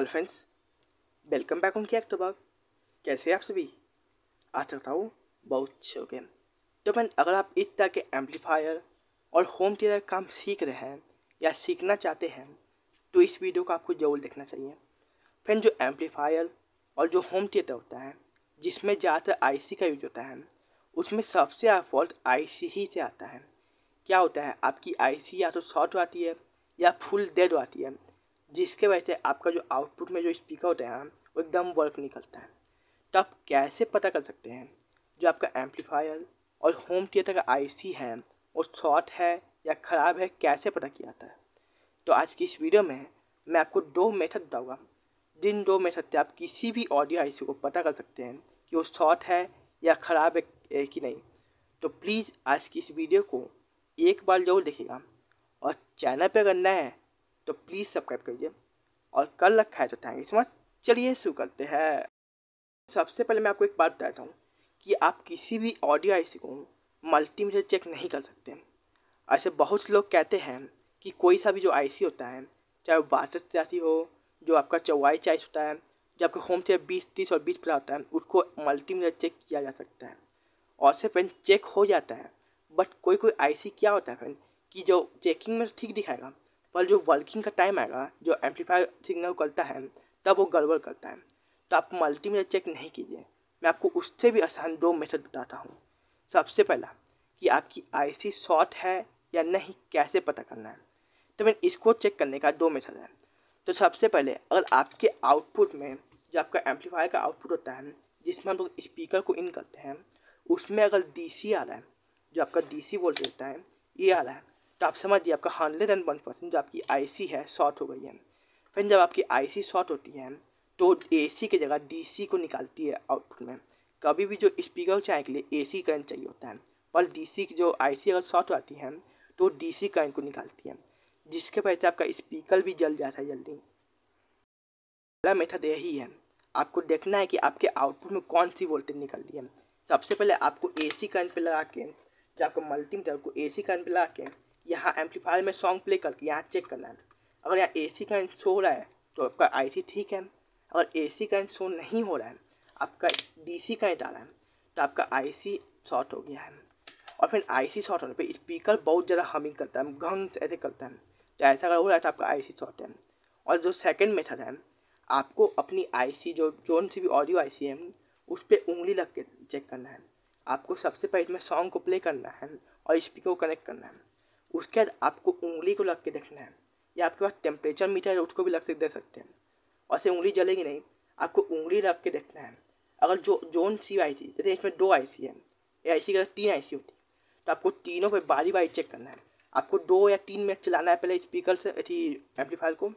hello friends welcome back on किया बाग कैसे आप सभी आ सकता हूँ बहुत अच्छे हो गए तो फ्रेंड अगर आप इस तरह के एम्पलीफायर और होम थिएटर काम सीख रहे हैं या सीखना चाहते हैं तो इस वीडियो को आपको जरूर देखना चाहिए फ्रेंड जो एम्पलीफायर और जो होम थिएटर होता है जिसमें ज़्यादातर आईसी का यूज होता है उसमें सबसे ज़्यादा फॉल्ट आई ही से आता है क्या होता है आपकी आई या तो शॉर्ट आती है या फुल डेड आती है जिसके वजह से आपका जो आउटपुट में जो स्पीकर होता है वो एकदम वर्क नहीं करता है तो आप कैसे पता कर सकते हैं जो आपका एम्पलीफायर और होम थिएटर का आईसी है वो शॉर्ट है या ख़राब है कैसे पता किया जाता है तो आज की इस वीडियो में मैं आपको दो मेथड बताऊँगा जिन दो मेथड से आप किसी भी ऑडियो आईसी को पता कर सकते हैं कि वो शॉर्ट है या ख़राब है कि नहीं तो प्लीज़ आज की इस वीडियो को एक बार जरूर देखिएगा और चैनल पर अगर नए हैं तो प्लीज़ सब्सक्राइब करिए और कल रखा है तो थैंक यू सो मच चलिए शुरू करते हैं सबसे पहले मैं आपको एक बात बताता हूँ कि आप किसी भी ऑडियो आईसी को मल्टीमीटर चेक नहीं कर सकते ऐसे बहुत से लोग कहते हैं कि कोई सा भी जो आईसी होता है चाहे वो बासठ चासी हो जो आपका चौवाई चाइस होता है जो आपका होम थिएटर बीस तीस और बीस पड़ा होता है उसको मल्टीमीटर चेक किया जा सकता है और से फ्रेंड चेक हो जाता है बट कोई कोई आईसी क्या होता है फ्रेंड कि जो चेकिंग में ठीक दिखाएगा पर जो वर्किंग का टाइम आएगा जो एम्पलीफायर सिग्नल करता है तब वो गड़बड़ करता है तो आप मल्टीमीटर चेक नहीं कीजिए मैं आपको उससे भी आसान दो मेथड बताता हूँ सबसे पहला कि आपकी आईसी शॉर्ट है या नहीं कैसे पता करना है तो मैं इसको चेक करने का दो मेथड है तो सबसे पहले अगर आपके आउटपुट में जो आपका एम्पलीफायर का आउटपुट होता है जिसमें हम लोग स्पीकर को इन करते हैं उसमें अगर डीसी आ रहा है जो आपका डीसी वोल्टेज होता है ये आ रहा है तो आप समझिए आपका हंड्रेड एंड वन परसेंट जो आपकी आईसी है शॉर्ट हो गई है फिर जब आपकी आईसी शॉर्ट होती है तो एसी की जगह डीसी को निकालती है आउटपुट में कभी भी जो स्पीकर चाहे के लिए ए करंट चाहिए होता है पर डी की जो आई अगर शॉर्ट आती है तो डी करंट को निकालती है जिसके वजह से आपका स्पीकर भी जल जाता है जल्दी पहला मेथड यही है आपको देखना है कि आपके आउटपुट में कौन सी वोल्टेज निकल रही है सबसे पहले आपको एसी करंट पे लगा के जो आपको मल्टीमीटर को एसी करंट पे लगा के यहाँ एम्पलीफायर में सॉन्ग प्ले करके यहाँ चेक करना है अगर यहाँ ए सी का शो हो रहा है तो आपका आई सी ठीक है अगर ए सी करंट शो नहीं हो रहा है आपका डी सी का आ रहा है तो आपका आई सी शॉर्ट हो गया है और फिर आई सी शॉर्ट होने पर स्पीकर बहुत ज़्यादा हमिंग करता है घंग ऐसे करता है तो ऐसा अगर हो रहा है तो आपका आई सी शॉर्ट है और जो सेकेंड मेथड है आपको अपनी आई सी जो जोन सी भी ऑडियो आई सी है उस पर उंगली लग के चेक करना है आपको सबसे पहले इसमें सॉन्ग को प्ले करना है और स्पीकर को कनेक्ट करना है उसके बाद आपको उंगली को लग के देखना है या आपके पास टेम्परेचर मीटर है उसको भी लग से देख सकते हैं और से उंगली जलेगी नहीं आपको उंगली लग के देखना है अगर जो जोन सी आई थी जैसे इसमें दो आई सी है या सी के तीन आई सी होती तो आपको तीनों पर बारी बारी चेक करना है आपको दो या तीन मिनट चलाना है पहले स्पीकर से अथी एम्पलीफायर को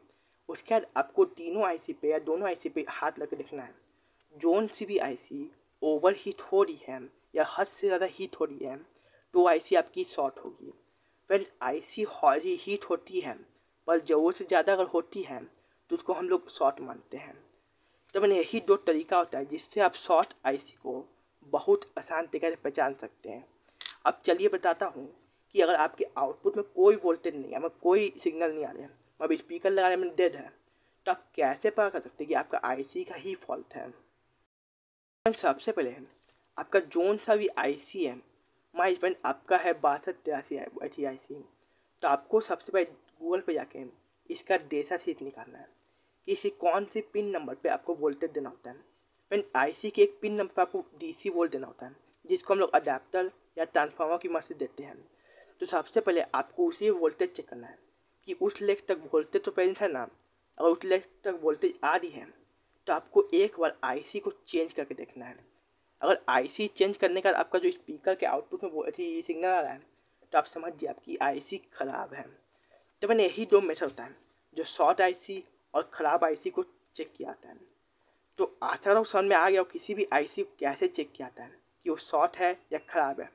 उसके बाद आपको तीनों आई सी पे या दोनों आई सी पे हाथ लग के देखना है जोन सी भी आई सी ओवर हीट हो रही है या हद से ज़्यादा हीट हो रही है तो आई सी आपकी शॉर्ट होगी आई आईसी हॉरी हीट होती है पर ज़रूरत से ज़्यादा अगर होती है तो उसको हम लोग शॉर्ट मानते हैं तो मैंने यही दो तरीका होता है जिससे आप शॉर्ट आईसी को बहुत आसान तरीके से पहचान सकते हैं अब चलिए बताता हूँ कि अगर आपके आउटपुट में कोई वोल्टेज नहीं है मैं मतलब कोई सिग्नल नहीं आ रहा है मतलब स्पीकर लगाने में डेड है तो आप कैसे पता कर सकते हैं कि आपका आईसी का ही फॉल्ट है सबसे पहले आपका जोन सा भी आईसी है माई फ्रेंड आपका है बासठ तिरासी आई सी तो आपको सबसे पहले गूगल पे जाके इसका डेटा सीट निकालना है किसी कौन से पिन नंबर पे आपको वोल्टेज देना होता है फ्रेंड आईसी के एक पिन नंबर पर आपको डीसी वोल्ट देना होता है जिसको हम लोग अडेप्टर या ट्रांसफार्मर की मदद से देते हैं तो सबसे पहले आपको उसी वोल्टेज चेक करना है कि उस लेख तक वोल्टेज तो प्रेजेंट है ना अगर उस लेख तक वोल्टेज आ रही है तो आपको एक बार आईसी को चेंज करके देखना है अगर आईसी चेंज करने का आपका जो स्पीकर के आउटपुट में वो अच्छी सिग्नल आ रहा है तो आप समझिए आपकी आईसी ख़राब है तो मैंने यही दो मेथड होता है जो शॉर्ट आईसी और ख़राब आईसी को चेक किया जाता है तो आशा रहा तो समझ में आ गया और किसी भी आईसी को कैसे चेक किया जाता है कि वो शॉर्ट है या ख़राब है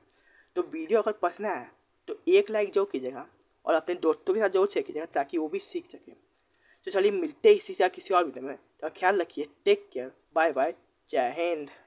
तो वीडियो अगर पसंद आए तो एक लाइक जरूर कीजिएगा और अपने दोस्तों के साथ जरूर चेक कीजिएगा ताकि वो भी सीख सके तो चलिए मिलते हैं इसी से किसी और वीडियो में तो ख्याल रखिए टेक केयर बाय बाय जय हिंद